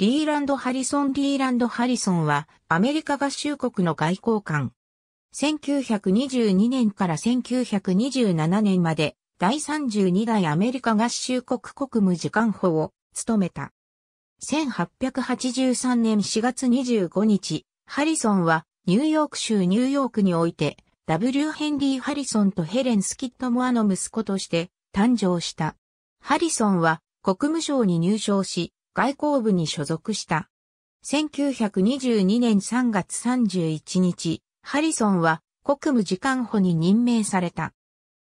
リーランド・ハリソン・リーランド・ハリソンは、アメリカ合衆国の外交官。1922年から1927年まで、第32代アメリカ合衆国国務次官補を務めた。1883年4月25日、ハリソンはニューヨーク州ニューヨークにおいて W. ヘンリー・ハリソンとヘレン・スキットモアの息子として誕生した。ハリソンは国務省に入省し、外交部に所属した。1922年3月31日、ハリソンは国務次官補に任命された。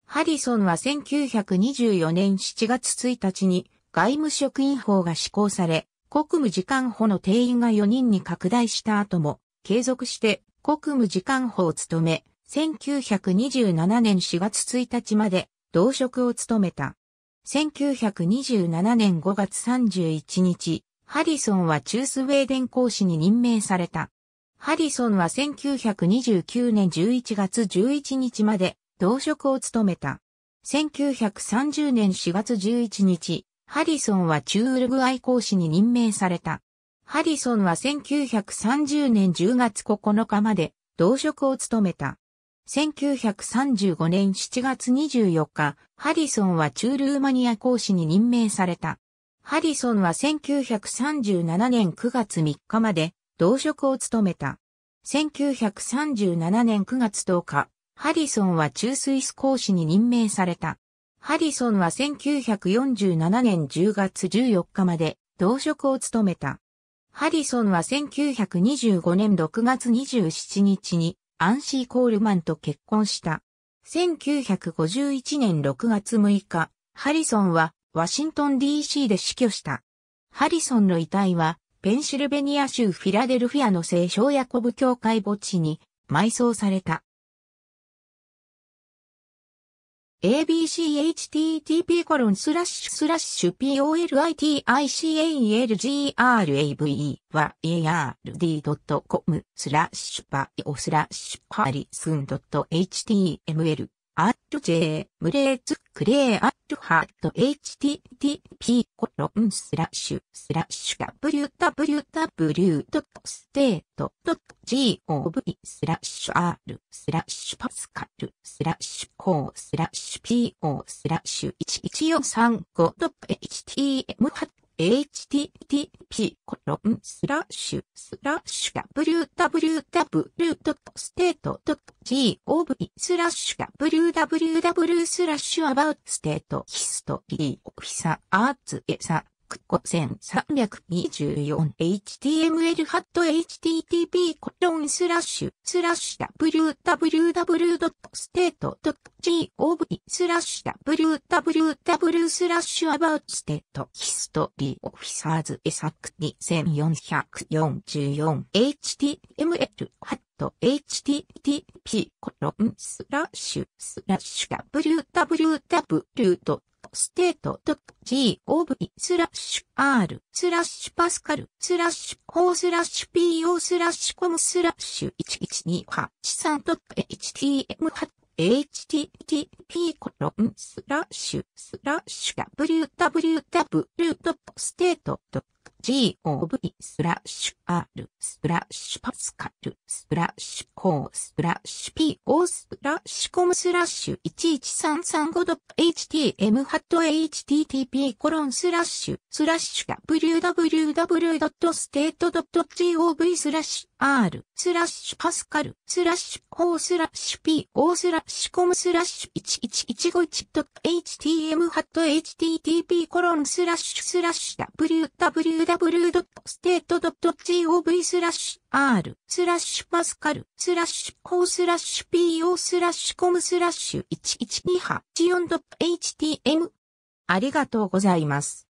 ハリソンは1924年7月1日に外務職員法が施行され、国務次官補の定員が4人に拡大した後も継続して国務次官補を務め、1927年4月1日まで同職を務めた。1927年5月31日、ハリソンは中スウェーデン公使に任命された。ハリソンは1929年11月11日まで同職を務めた。1930年4月11日、ハリソンは中ウルグアイ公使に任命された。ハリソンは1930年10月9日まで同職を務めた。1935年7月24日、ハリソンはールーマニア公使に任命された。ハリソンは1937年9月3日まで同職を務めた。1937年9月10日、ハリソンは中スイス公使に任命された。ハリソンは1947年10月14日まで同職を務めた。ハリソンは1925年6月27日にアンシー・コールマンと結婚した。1951年6月6日、ハリソンはワシントン DC で死去した。ハリソンの遺体はペンシルベニア州フィラデルフィアの聖小ヤコブ教会墓地に埋葬された。a b c h t t p p o l i t i c a l g r a v e は ard.com スラッシュパイオスラッシュパリスン .html アットー、ムレーズ、クレーアットハット http コロンスラッシュスラッシュ www.state.gov スラッシュ r スラッシュパスカルスラッシュコースラッシュ po スラッシュ 1143.htm ハッ http コロンスラッシュスラッシュ www.state.gov スラッシュ www スラッシュ about state history of the arts 5324html ハット http コロンスラッシュスラッシュ www.state.gov スラッシュ www スラッシュ about state history officers 2444 html ハット http コロンスラッシュスラッシュ www.state ステート .gov スラッシュ r スラッシュパスカルスラッシュ o スラッシュ po スラッシュ com スラッシュ 1128.3.htm8 http コロンスラッシュスラッシュ www.state.gov スラッシュ r スラッシュパスカルスプラッシュコースプラッシュ P o スプラッシュコムスラッシュ 11335.htm ハット http コロンスラッシュスラッシュ www.state.gov スラッシュ r スラッシュパスカルスラッシュコースラッシュ P o スラッシュコムスラッシュ 11151.htm ハット http コロンスラッシュスラッシュ www.state.gov スラッシュ r スラッシュパスカルスラッシュコースラッシュ po スラッシュコムスラッシュ1128 4 h t m ありがとうございます。